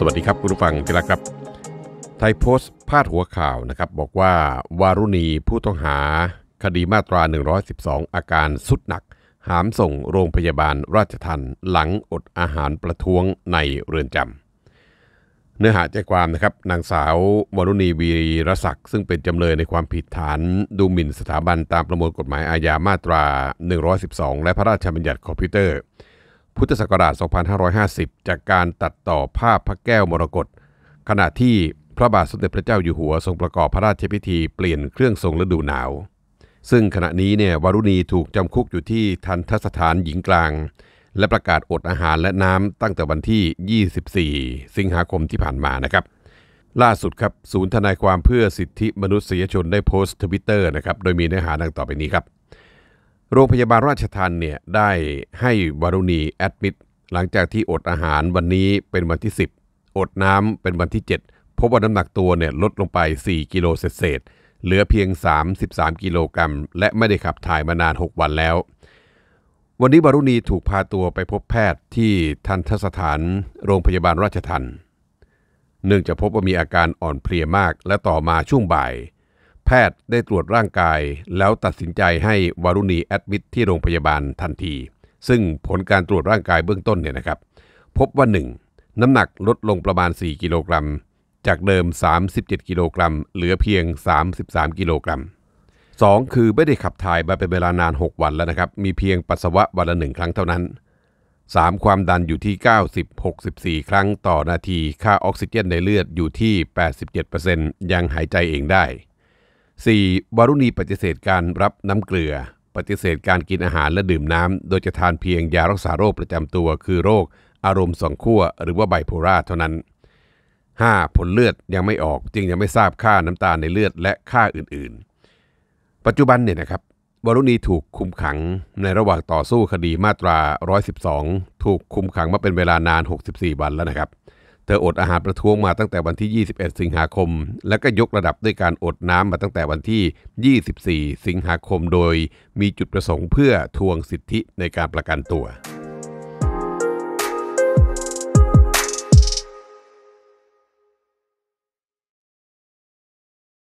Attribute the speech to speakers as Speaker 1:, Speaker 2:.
Speaker 1: สวัสดีครับคุณผู้ฟังที่รักครับ ไทยโพสต์พาดหัวข่าวนะครับบอกว่าวารุณีผู้ต้องหา คดีมาตรา 112 อาการสุดหนัก หามส่งโรงพยาบาลราชทัน หลังอดอาหารประท้วงในเรือนจำ เนื้อหาใจความนะครับนางสาววรุณีวีรศักดิ์ซึ่งเป็นจำเลยในความผิดฐานดูหมิ่นสถาบันตามประมวลกฎหมายอาญามาตรา 112 และพระราชบัญญัติคอมพิวเตอร์พุทธศักราช 2550 จากการตัดต่อภาพพระแก้วมรกตขณะที่พระบาทสมเด็จพระเจ้าอยู่หัวทรงประกอบพระราชพิธี เปลี่ยนเครื่องทรงฤดูหนาว ซึ่งขณะนี้เนี่ยวรุณีถูกจำคุกอยู่ที่ทันทสถานหญิงกลาง และประกาศอดอาหารและน้ำตั้งแต่วันที่ 24 สิงหาคมที่ผ่านมานะครับ ล่าสุดครับศูนย์ทนายความเพื่อสิทธิมนุษยชน ได้โพสต์ทวิตเตอร์นะครับโดยมีเนื้อหาดังต่อไปนี้ครับโรงพยาบาลราชทานเนี่ยได้ให้วารุณีแอดมิดหลังจากที่ อดอาหารวันนี้เป็นวันที่ 10 อดน้ำเป็นวันที่ 7 พบว่าน้ำหนักตัวเนี่ยลดลงไป 4กิโลเศษเหลือเพียง 33กิโลกรัมและไม่ได้ขับถ่ายมานาน 6 วันแล้ว วันนี้วารุณีถูกพาตัวไปพบแพทย์ที่ทันทสถาน โรงพยาบาลราชทันเนื่องจากพบว่ามีอาการอ่อนเพลียมาก และต่อมาช่วงบ่ายแพทย์ ได้ตรวจร่างกายแล้วตัดสินใจให้วารุณีแอดมิดที่โรงพยาบาลทันที ซึ่งผลการตรวจร่างกายเบื้องต้นเนี่ยนะครับพบว่า 1. น้ำหนักลดลงประมาณ 4 กิโลกรัม จากเดิม 37 กิโลกรัม เหลือเพียง 33 กิโลกรัม 2. คือไม่ได้ขับถ่ายมาเป็นเวลานาน 6 วันแล้วนะครับมีเพียงปัสสาวะวันละหนึ่งครั้งเท่านั้น 3. ความดันอยู่ที่ 90 64 ครั้งต่อนาทีค่าออกซิเจนในเลือดอยู่ที่ 87%ยังหายใจเองได้ 4. วารุณีปฏิเสธการรับน้ำเกลือ ปฏิเสธการกินอาหารและดื่มน้ำโดยจะทานเพียงยารักษาโรคประจำตัวคือโรคอารมณ์สองขั้วหรือว่าไบโพลาเท่านั้น 5. ผลเลือดยังไม่ออกจึงยังไม่ทราบค่าน้ำตาลในเลือดและค่าอื่นๆ ปัจจุบันเนี่ยนะครับวรุณีถูกคุมขังในระหว่างต่อสู้คดีมาตรา 112ถูกคุมขังมาเป็นเวลานาน 64วันแล้วนะครับเธออดอาหารประท้วงมาตั้งแต่วันที่ 21 สิงหาคม และก็ยกระดับด้วยการอดน้ำมาตั้งแต่วันที่ 24 สิงหาคม โดยมีจุดประสงค์เพื่อทวงสิทธิในการประกันตัว